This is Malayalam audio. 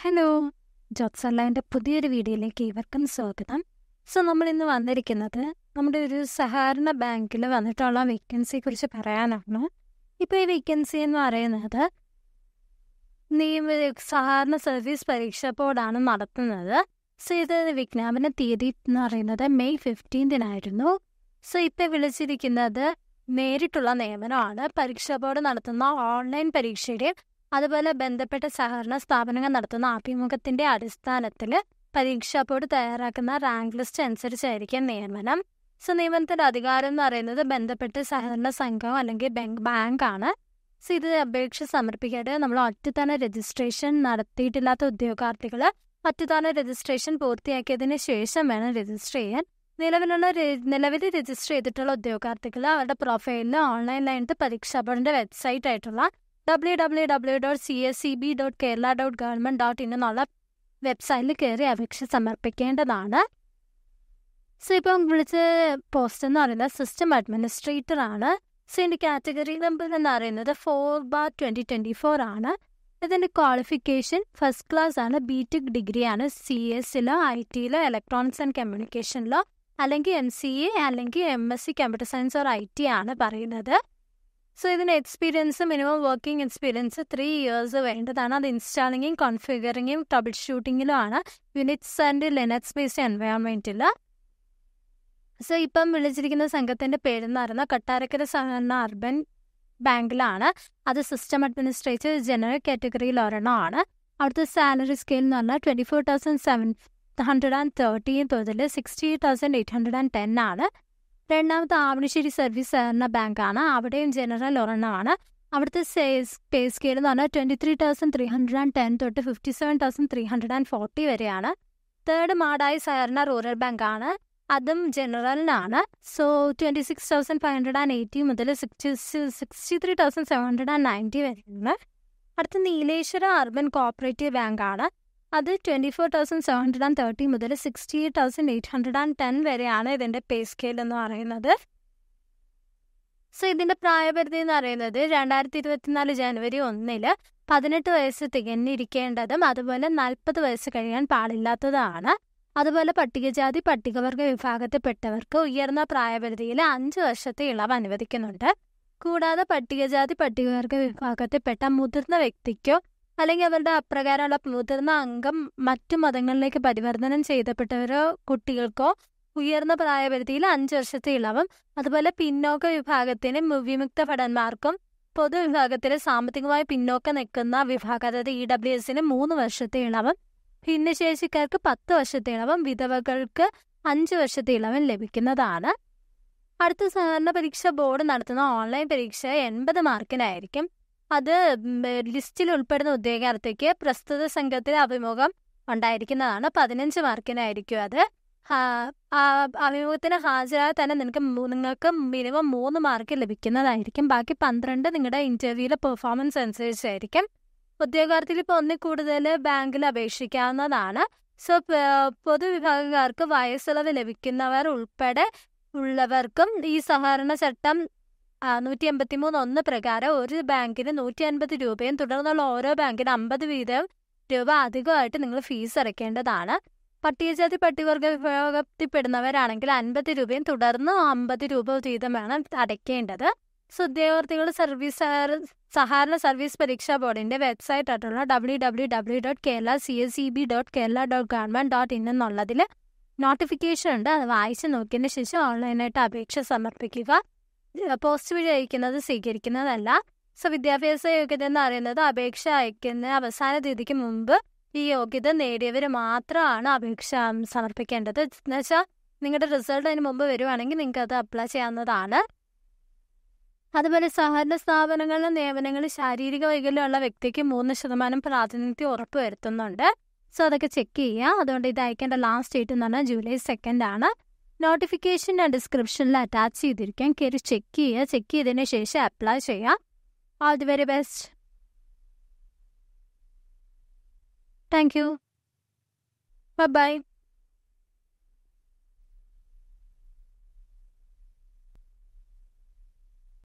ഹലോ ജോത്സ് അല്ലാൻ്റെ പുതിയൊരു വീഡിയോയിലേക്ക് ഇവർക്കും സ്വാഗതം സോ നമ്മൾ ഇന്ന് വന്നിരിക്കുന്നത് നമ്മുടെ ഒരു സഹകരണ ബാങ്കിൽ വന്നിട്ടുള്ള വേക്കൻസിയെ കുറിച്ച് പറയാനാണ് ഇപ്പോൾ ഈ വേക്കൻസി എന്ന് പറയുന്നത് നിയമ സഹകരണ സർവീസ് പരീക്ഷ ബോർഡാണ് നടത്തുന്നത് സോ ഇത് വിജ്ഞാപന തീയതി എന്ന് പറയുന്നത് മെയ് ഫിഫ്റ്റീൻതിനായിരുന്നു സോ ഇപ്പോൾ വിളിച്ചിരിക്കുന്നത് നേരിട്ടുള്ള നിയമനമാണ് പരീക്ഷാ ബോർഡ് നടത്തുന്ന ഓൺലൈൻ പരീക്ഷയുടെ അതുപോലെ ബന്ധപ്പെട്ട സഹകരണ സ്ഥാപനങ്ങൾ നടത്തുന്ന അഭിമുഖത്തിന്റെ അടിസ്ഥാനത്തിൽ പരീക്ഷാ ബോർഡ് തയ്യാറാക്കുന്ന റാങ്ക് ലിസ്റ്റ് അനുസരിച്ചായിരിക്കും നിയമനം സൊ നിയമനത്തിന്റെ അധികാരം എന്ന് പറയുന്നത് ബന്ധപ്പെട്ട സഹകരണ സംഘം അല്ലെങ്കിൽ ബാങ്ക് ആണ് സൊ ഇത് അപേക്ഷ സമർപ്പിക്കാതെ നമ്മൾ ഒറ്റത്തവണ രജിസ്ട്രേഷൻ നടത്തിയിട്ടില്ലാത്ത ഉദ്യോഗാർത്ഥികൾ ഒറ്റത്തവണ രജിസ്ട്രേഷൻ പൂർത്തിയാക്കിയതിന് ശേഷം വേണം രജിസ്റ്റർ ചെയ്യാൻ നിലവിലുള്ള നിലവിൽ രജിസ്റ്റർ ചെയ്തിട്ടുള്ള ഉദ്യോഗാർത്ഥികൾ അവരുടെ പ്രൊഫൈലിൽ ഓൺലൈനായിട്ട് പരീക്ഷാ ബോർഡിന്റെ വെബ്സൈറ്റ് ആയിട്ടുള്ള W W W dot C S C B dot Kerala dot government dot in എന്നുള്ള വെബ്സൈറ്റിൽ കയറി അപേക്ഷ സമർപ്പിക്കേണ്ടതാണ് സോ ഇപ്പം വിളിച്ച പോസ്റ്റ് എന്ന് പറയുന്നത് സിസ്റ്റം അഡ്മിനിസ്ട്രേറ്റർ ആണ് സോ ഇതിൻ്റെ കാറ്റഗറി നമ്പർ എന്ന് പറയുന്നത് four bar twenty twenty four ആണ് ഇതിൻ്റെ ക്വാളിഫിക്കേഷൻ ഫസ്റ്റ് ക്ലാസ് ആണ് ബി ടെക് ഡിഗ്രിയാണ് സി എസിലോ ഐ ടിയിലോ ഇലക്ട്രോണിക്സ് ആൻഡ് കമ്മ്യൂണിക്കേഷനിലോ അല്ലെങ്കിൽ എം സി എ അല്ലെങ്കിൽ M S C computer science or I T ആണ് പറയുന്നത് സോ ഇതിന് experience minimum working experience three years വേണ്ടതാണ് അത് ഇൻസ്റ്റാളിങ്ങും കോൺഫിഗറിങ്ങും ട്രബിൾ ആണ് യുനിറ്റ്സ് ആൻഡ് ലെനക്സ് ബേസ്ഡ് എൻവയോൺമെൻറ്റിൽ സോ ഇപ്പം വിളിച്ചിരിക്കുന്ന സംഘത്തിൻ്റെ പേരെന്ന് പറയുന്നത് കട്ടാരക്കര സഹകരണ അർബൻ ബാങ്കിലാണ് അത് സിസ്റ്റം അഡ്മിനിസ്ട്രേറ്റർ ജനറൽ കാറ്റഗറിയിൽ ഒരെണ്ണമാണ് അവിടുത്തെ സാലറി സ്കെയിൽ എന്ന് പറഞ്ഞാൽ twenty four thousand seven hundred and thirteen തൊഴിൽ sixty thousand eight hundred and ten ആണ് രണ്ടാമത്തെ ആവണശ്ശേരി സർവീസ് എന്ന ബാങ്കാണ് അവിടെയും ജനറൽ ഒരെണ്ണമാണ് അവിടുത്തെ സെയിൽസ് പേ സ്കെയിൽ എന്ന് പറഞ്ഞാൽ twenty three thousand three hundred and ten തൊട്ട് fifty seven thousand three hundred and forty വരെയാണ് തേർഡ് മാടായി സഹകരണ റൂറൽ ബാങ്കാണ് അതും ജനറലിനാണ് so twenty six thousand five hundred and eighty മുതൽ sixty sixty three thousand seven hundred and ninety വരെയാണ് അടുത്ത നീലേശ്വര അർബൻ കോപ്പറേറ്റീവ് ബാങ്കാണ് അത് twenty four thousand seven hundred and thirty മുതൽ sixty eight thousand eight hundred and ten വരെയാണ് ഇതിൻ്റെ പേ സ്കെയിൽ എന്ന് പറയുന്നത് സോ ഇതിൻ്റെ പ്രായപരിധി എന്ന് പറയുന്നത് രണ്ടായിരത്തി ഇരുപത്തിനാല് ജനുവരി ഒന്നിൽ പതിനെട്ട് വയസ്സ് തികഞ്ഞിരിക്കേണ്ടതും അതുപോലെ നാൽപ്പത് വയസ്സ് കഴിയാൻ പാടില്ലാത്തതാണ് അതുപോലെ പട്ടികജാതി പട്ടികവർഗ വിഭാഗത്തിൽപ്പെട്ടവർക്ക് ഉയർന്ന പ്രായപരിധിയിൽ അഞ്ച് വർഷത്തെ ഇളവ് അനുവദിക്കുന്നുണ്ട് കൂടാതെ പട്ടികജാതി പട്ടികവർഗ വിഭാഗത്തിൽപ്പെട്ട മുതിർന്ന വ്യക്തിക്കോ അല്ലെങ്കിൽ അവരുടെ അപ്രകാരമുള്ള മുതിർന്ന അംഗം മറ്റു മതങ്ങളിലേക്ക് പരിവർത്തനം ചെയ്തപ്പെട്ടവരോ കുട്ടികൾക്കോ ഉയർന്ന പ്രായപരിധിയിൽ അഞ്ചു വർഷത്തെ ഇളവും അതുപോലെ പിന്നോക്ക വിഭാഗത്തിന് വിമുക്ത ഭടന്മാർക്കും പൊതുവിഭാഗത്തിലെ സാമ്പത്തികമായി പിന്നോക്കം നിൽക്കുന്ന വിഭാഗം അതായത് e ഇ ഡബ്ല്യു എസിന് മൂന്ന് വർഷത്തെ ഇളവും ഭിന്നശേഷിക്കാർക്ക് പത്ത് വർഷത്തെ ഇളവും വിധവകൾക്ക് അഞ്ചു വർഷത്തെ ഇളവും ലഭിക്കുന്നതാണ് അടുത്ത സഹകരണ പരീക്ഷ ബോർഡ് നടത്തുന്ന ഓൺലൈൻ പരീക്ഷ എൺപത് മാർക്കിനായിരിക്കും അത് ലിസ്റ്റിൽ ഉൾപ്പെടുന്ന ഉദ്യോഗാർത്ഥിക്ക് പ്രസ്തുത സംഘത്തിലെ അഭിമുഖം ഉണ്ടായിരിക്കുന്നതാണ് പതിനഞ്ച് മാർക്കിനായിരിക്കും അത് അഭിമുഖത്തിന് ഹാജരായ തന്നെ നിനക്ക് നിങ്ങൾക്ക് മിനിമം മൂന്ന് മാർക്ക് ലഭിക്കുന്നതായിരിക്കും ബാക്കി പന്ത്രണ്ട് നിങ്ങളുടെ ഇൻ്റർവ്യൂവിലെ പെർഫോമൻസ് അനുസരിച്ചായിരിക്കും ഉദ്യോഗാർത്ഥികൾ ഇപ്പോൾ ഒന്നിൽ കൂടുതൽ ബാങ്കിൽ അപേക്ഷിക്കാവുന്നതാണ് സോ പൊതുവിഭാഗക്കാർക്ക് വയസ്സിളവ് ലഭിക്കുന്നവർ ഉൾപ്പെടെ ഉള്ളവർക്കും ഈ സഹകരണ ചട്ടം നൂറ്റി എൺപത്തി മൂന്ന് ഒന്ന് പ്രകാരം ഒരു ബാങ്കിന് നൂറ്റി അൻപത് രൂപയും തുടർന്നുള്ള ഓരോ ബാങ്കിന് അമ്പത് വീതം രൂപ അധികമായിട്ട് നിങ്ങൾ ഫീസ് അടയ്ക്കേണ്ടതാണ് പട്ടികജാതി പട്ടികവർഗ വിഭാഗത്തിൽപ്പെടുന്നവരാണെങ്കിൽ അൻപത് രൂപയും തുടർന്ന് അമ്പത് രൂപ വീതം വേണം അടയ്ക്കേണ്ടത് സുദ്യോഗാർത്ഥികൾ സർവീസ് സഹകരണ സർവീസ് പരീക്ഷാ ബോർഡിന്റെ വെബ്സൈറ്റ് ആയിട്ടുള്ള W W W dot Kerala C S C B dot Kerala dot government dot in എന്നുള്ളതിൽ നോട്ടിഫിക്കേഷൻ ഉണ്ട് അത് വായിച്ച് നോക്കിയതിന് ശേഷം ഓൺലൈനായിട്ട് അപേക്ഷ സമർപ്പിക്കുക പോസ്റ്റ് വഴി അയക്കുന്നത് സ്വീകരിക്കുന്നതല്ല സോ വിദ്യാഭ്യാസ യോഗ്യത എന്ന് പറയുന്നത് അപേക്ഷ അയക്കുന്ന അവസാന തീയതിക്ക് മുമ്പ് ഈ യോഗ്യത നേടിയവർ മാത്രമാണ് അപേക്ഷ സമർപ്പിക്കേണ്ടത് എന്ന് വെച്ചാൽ നിങ്ങളുടെ റിസൾട്ട് അതിന് മുമ്പ് വരുവാണെങ്കിൽ നിങ്ങൾക്ക് അത് അപ്ലൈ ചെയ്യാവുന്നതാണ് അതുപോലെ സഹകരണ സ്ഥാപനങ്ങളിലെ നിയമനങ്ങൾ ശാരീരിക വൈകല്യമുള്ള വ്യക്തിക്ക് മൂന്ന് ശതമാനം പ്രാതിനിധ്യം ഉറപ്പ് വരുത്തുന്നുണ്ട് സോ അതൊക്കെ ചെക്ക് ചെയ്യുക അതുകൊണ്ട് ഇത് അയക്കേണ്ട ലാസ്റ്റ് ഡേറ്റ് എന്ന് പറഞ്ഞാൽ ജൂലൈ സെക്കൻഡ് ആണ് നോട്ടിഫിക്കേഷൻ ആൻഡ് ഡിസ്ക്രിപ്ഷനിൽ അറ്റാച്ച് ചെയ്തിരിക്കാം കയറി ചെക്ക് ചെയ്യുക ചെക്ക് ചെയ്തതിന് ശേഷം അപ്ലൈ ചെയ്യുക all the very best thank you by